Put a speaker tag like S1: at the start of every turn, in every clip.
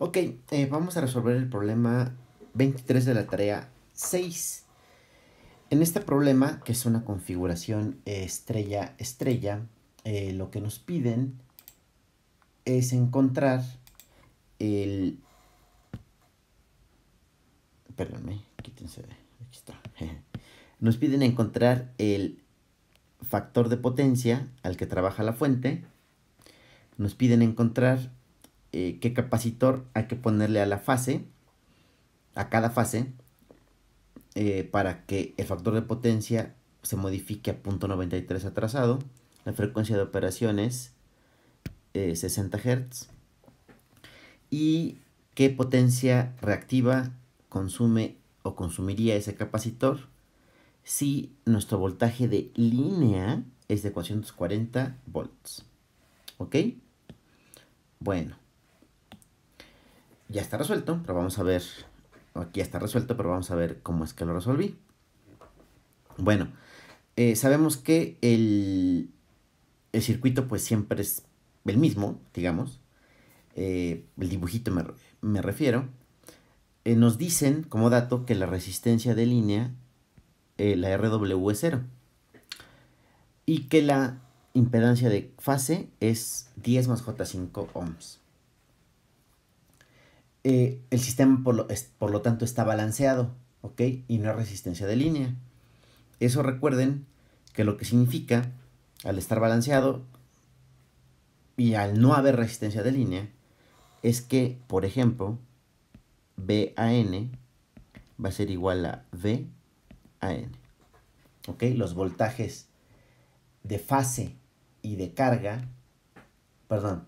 S1: Ok, eh, vamos a resolver el problema 23 de la tarea 6. En este problema, que es una configuración estrella-estrella, eh, eh, lo que nos piden es encontrar el... Perdónme, quítense de... Aquí está. Nos piden encontrar el factor de potencia al que trabaja la fuente. Nos piden encontrar eh, qué capacitor hay que ponerle a la fase, a cada fase, eh, para que el factor de potencia se modifique a 0.93 atrasado, la frecuencia de operación es 60 eh, Hz y qué potencia reactiva consume o consumiría ese capacitor si nuestro voltaje de línea es de 440 volts. ¿Ok? Bueno ya está resuelto, pero vamos a ver, aquí ya está resuelto, pero vamos a ver cómo es que lo resolví. Bueno, eh, sabemos que el, el, circuito pues siempre es el mismo, digamos, eh, el dibujito me, refiero. Eh, nos dicen como dato que la resistencia de línea, la RW es cero, y que la impedancia de fase es 10 más J5 ohms. Eh, el sistema por lo, tanto está balanceado, ¿ok? Y no hay resistencia de línea. Eso recuerden que lo que significa al estar balanceado y al no haber resistencia de línea es que, por ejemplo, BAN va a ser igual a VAN, ¿Ok? Los voltajes de fase y de carga, perdón,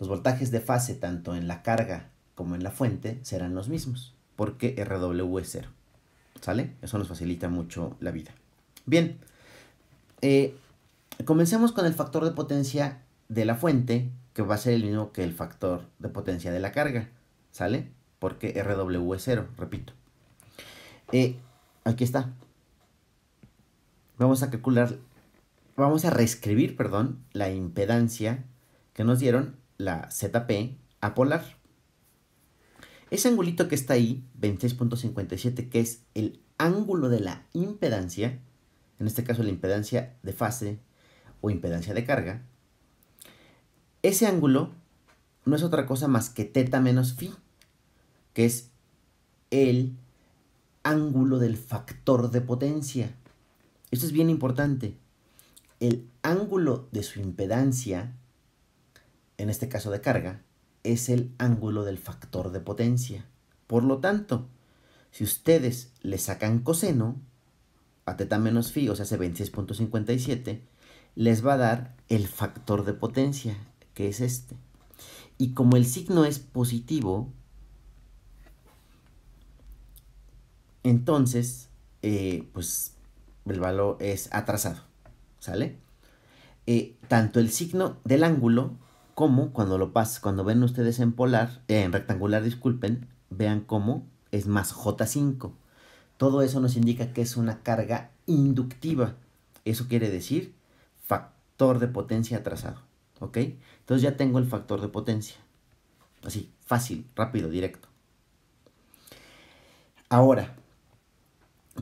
S1: los voltajes de fase tanto en la carga como en la fuente serán los mismos, porque RW es cero, ¿Sale? Eso nos facilita mucho la vida. Bien, eh, comencemos con el factor de potencia de la fuente, que va a ser el mismo que el factor de potencia de la carga. ¿Sale? Porque RW es cero, repito. Eh, aquí está. Vamos a calcular, vamos a reescribir, perdón, la impedancia que nos dieron la ZP a polar. Ese angulito que está ahí, 26.57, que es el ángulo de la impedancia, en este caso la impedancia de fase o impedancia de carga, ese ángulo no es otra cosa más que θ menos phi, que es el ángulo del factor de potencia. Esto es bien importante. El ángulo de su impedancia, en este caso de carga, es el ángulo del factor de potencia. Por lo tanto, si ustedes le sacan coseno, a teta menos phi, o sea, hace 26.57, les va a dar el factor de potencia, que es este. Y como el signo es positivo, entonces, eh, pues el valor es atrasado, ¿sale? Eh, tanto el signo del ángulo cómo cuando lo pas cuando ven ustedes en polar, en rectangular, disculpen, vean cómo es más J5. Todo eso nos indica que es una carga inductiva. Eso quiere decir factor de potencia atrasado. ¿Ok? Entonces ya tengo el factor de potencia. Así, fácil, rápido, directo. Ahora,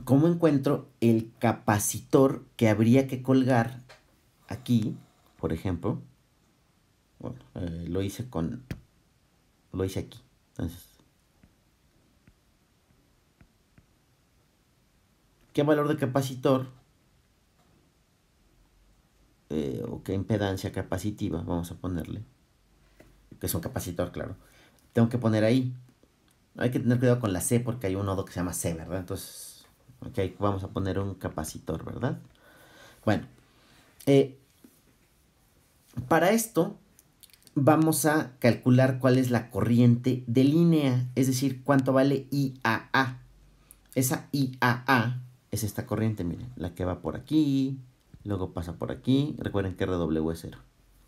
S1: ¿cómo encuentro el capacitor que habría que colgar aquí, por ejemplo? bueno, eh, lo hice con lo hice aquí entonces qué valor de capacitor eh, o qué impedancia capacitiva vamos a ponerle que es un capacitor claro tengo que poner ahí hay que tener cuidado con la C porque hay un nodo que se llama C verdad entonces vamos a poner un capacitor verdad bueno eh, para esto vamos a calcular cuál es la corriente de línea, es decir, cuánto vale IAA. Esa IAA es esta corriente, miren, la que va por aquí, luego pasa por aquí, recuerden que RW es cero.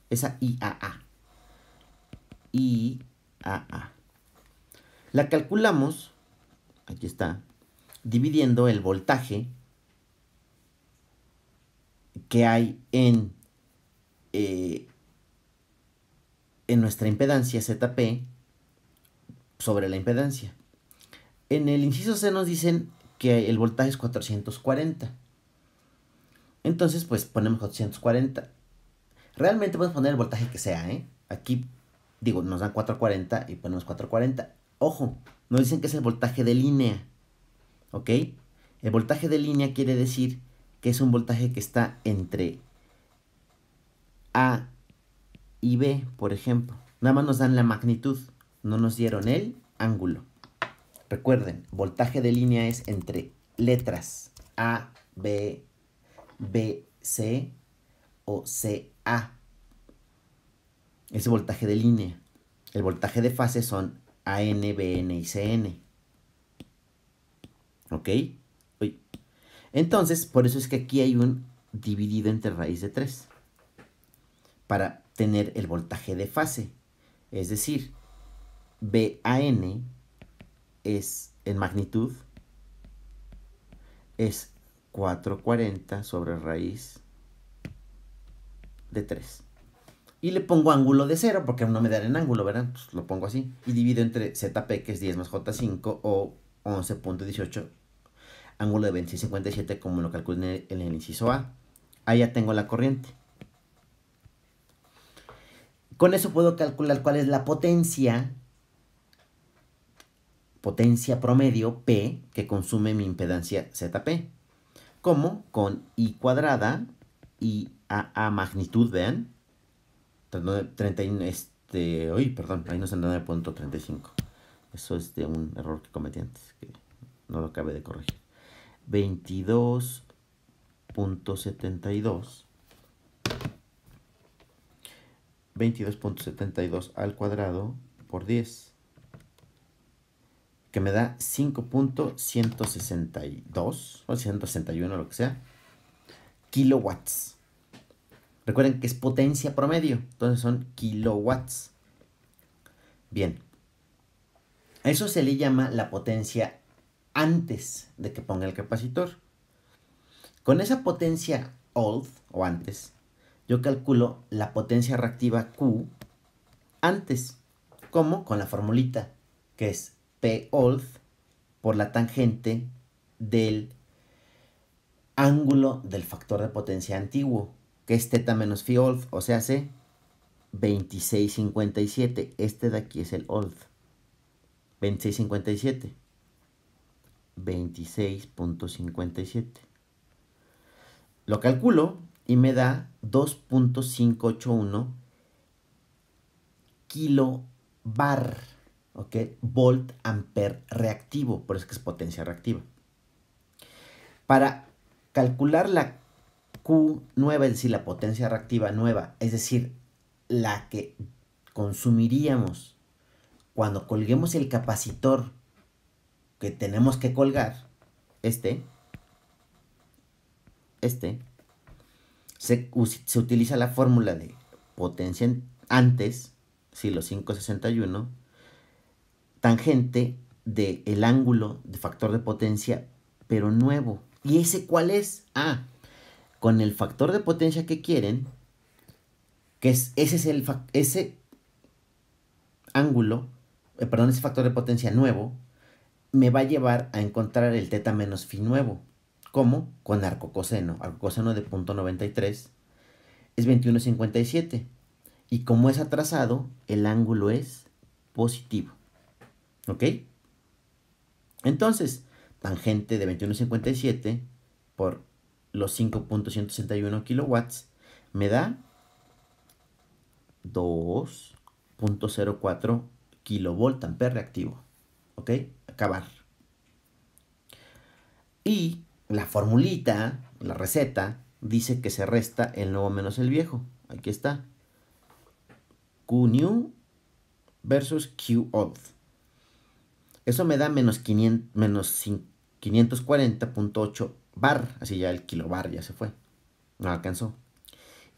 S1: Esa IAA. IAA. La calculamos, aquí está, dividiendo el voltaje que hay en eh, en nuestra impedancia ZP sobre la impedancia. En el inciso C nos dicen que el voltaje es 440. Entonces, pues ponemos 440. Realmente podemos poner el voltaje que sea, ¿eh? Aquí, digo, nos dan 440 y ponemos 440. Ojo, nos dicen que es el voltaje de línea, ¿ok? El voltaje de línea quiere decir que es un voltaje que está entre A y B, por ejemplo. Nada más nos dan la magnitud, no nos dieron el ángulo. Recuerden, voltaje de línea es entre letras A, B, B, C o C, A. Es voltaje de línea. El voltaje de fase son AN, BN y CN. ¿Ok? Uy. Entonces, por eso es que aquí hay un dividido entre raíz de 3. Para tener el voltaje de fase. Es decir, BAN es en magnitud, es 440 sobre raíz de 3. Y le pongo ángulo de 0 porque no me dan en ángulo, ¿verdad? Pues lo pongo así. Y divido entre ZP, que es 10 más J5, o 11.18, ángulo de 26.57, como lo calculé en el inciso A. Ahí ya tengo la corriente. Con eso puedo calcular cuál es la potencia, potencia promedio P que consume mi impedancia ZP. Como con I cuadrada, y a, magnitud, vean, 31, este, uy, perdón, ahí no punto 35. Eso es de un error que cometí antes, que no lo acabé de corregir. 22.72 22.72 al cuadrado por 10, que me da 5.162 o 161, lo que sea, kilowatts. Recuerden que es potencia promedio, entonces son kilowatts. Bien, a eso se le llama la potencia antes de que ponga el capacitor. Con esa potencia old o antes, yo calculo la potencia reactiva Q antes. como Con la formulita que es P por la tangente del ángulo del factor de potencia antiguo, que es theta menos phi o sea, C, 2657. Este de aquí es el old. 2657. 26.57. Lo calculo y me da 2.581 kilobar, ¿ok? Volt amper reactivo, por eso que es potencia reactiva. Para calcular la Q nueva, es decir, la potencia reactiva nueva, es decir, la que consumiríamos cuando colguemos el capacitor que tenemos que colgar, este, este, se, utiliza la fórmula de potencia antes, si los 561, tangente del el ángulo de factor de potencia, pero nuevo. ¿Y ese cuál es? Ah, con el factor de potencia que quieren, que es, ese es el ese ángulo, eh, perdón, ese factor de potencia nuevo, me va a llevar a encontrar el teta menos phi nuevo. ¿Cómo? Con arcocoseno. Arcocoseno de 0.93 es 21.57. Y como es atrasado, el ángulo es positivo. ¿Ok? Entonces, tangente de 21.57 por los 5.161 kilowatts me da 2.04 kilovolt amper reactivo. ¿Ok? Acabar. Y la formulita, la receta, dice que se resta el nuevo menos el viejo. Aquí está. Q new versus Q old. Eso me da menos, 540.8 bar. Así ya el kilobar ya se fue. No alcanzó.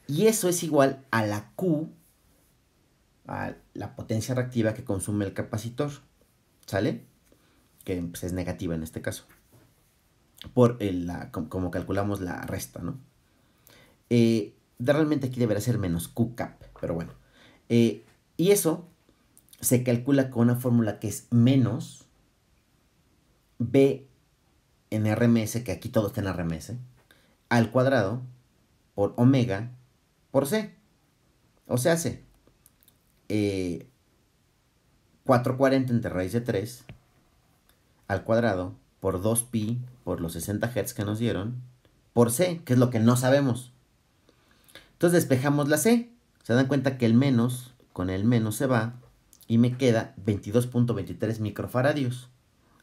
S1: Y eso es igual a la Q, a la potencia reactiva que consume el capacitor. ¿Sale? Que pues, es negativa en este caso por la, como, calculamos la resta, ¿no? Eh, realmente aquí deberá ser menos Q cap pero bueno. Eh, y eso se calcula con una fórmula que es menos B en RMS, que aquí todo está en RMS, al cuadrado por omega por C. O sea, hace eh, 440 entre raíz de 3 al cuadrado por 2pi por los 60 Hz que nos dieron, por C, que es lo que no sabemos. Entonces despejamos la C. Se dan cuenta que el menos, con el menos se va y me queda 22.23 microfaradios.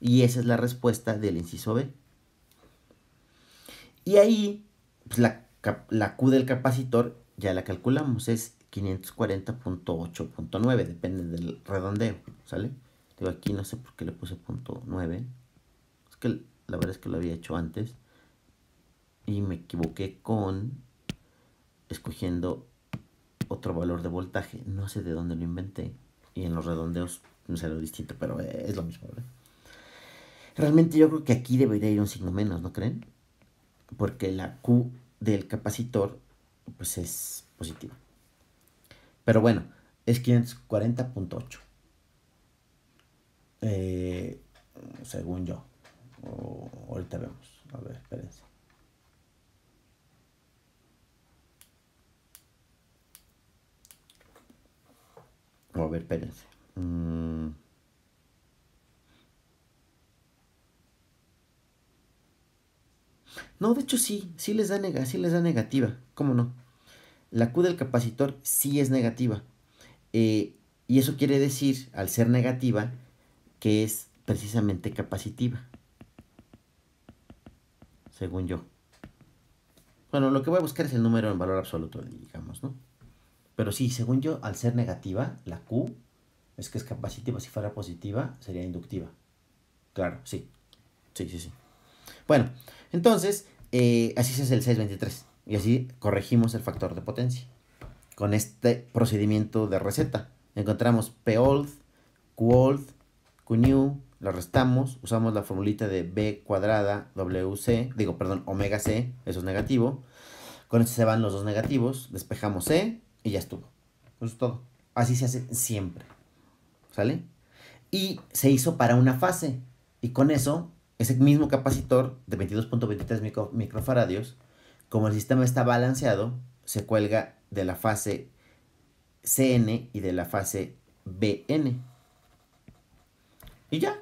S1: Y esa es la respuesta del inciso B. Y ahí pues, la, Q del capacitor ya la calculamos, es 540.8.9, depende del redondeo, ¿sale? Digo, aquí no sé por qué le puse punto .9. Es que la verdad es que lo había hecho antes y me equivoqué con escogiendo otro valor de voltaje. No sé de dónde lo inventé y en los redondeos no sé lo distinto, pero es lo mismo. Realmente yo creo que aquí debería ir un signo menos, ¿no creen? Porque la Q del capacitor pues es positiva. Pero bueno, es 540.8. Eh, según yo. O, ahorita vemos. A ver, espérense. a ver, espérense. Mm. No, de hecho sí, sí les, da sí les da negativa, ¿cómo no? La Q del capacitor sí es negativa. Eh, y eso quiere decir, al ser negativa, que es precisamente capacitiva según yo. Bueno, lo que voy a buscar es el número en valor absoluto, digamos, ¿no? Pero sí, según yo, al ser negativa, la Q es que es capacitiva. Si fuera positiva, sería inductiva. Claro, sí. Sí, sí, sí. Bueno, entonces, eh, así es hace el 623. Y así corregimos el factor de potencia. Con este procedimiento de receta, encontramos P old, Q old, Q new, lo restamos, usamos la formulita de B cuadrada WC, digo, perdón, omega C, eso es negativo. Con eso se van los dos negativos, despejamos C e y ya estuvo. Eso es todo. Así se hace siempre. ¿Sale? Y se hizo para una fase. Y con eso, ese mismo capacitor de 22.23 microfaradios, como el sistema está balanceado, se cuelga de la fase CN y de la fase BN. Y ya,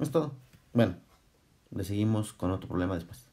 S1: es todo. Bueno, le seguimos con otro problema después.